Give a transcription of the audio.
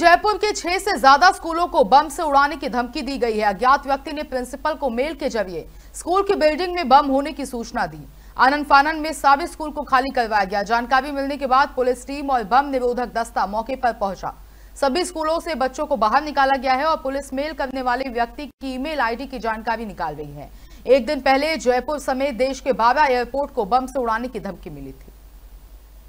जयपुर के छह से ज्यादा स्कूलों को बम से उड़ाने की धमकी दी गई है अज्ञात व्यक्ति ने प्रिंसिपल को मेल के जरिए स्कूल की बिल्डिंग में बम होने की सूचना दी आनंद फानन में सावे स्कूल को खाली करवाया गया जानकारी मिलने के बाद पुलिस टीम और बम निरोधक दस्ता मौके पर पहुंचा सभी स्कूलों से बच्चों को बाहर निकाला गया है और पुलिस मेल करने वाले व्यक्ति की ईमेल आईडी की जानकारी निकाल रही है एक दिन पहले जयपुर समेत देश के बाबा एयरपोर्ट को बम से उड़ाने की धमकी मिली थी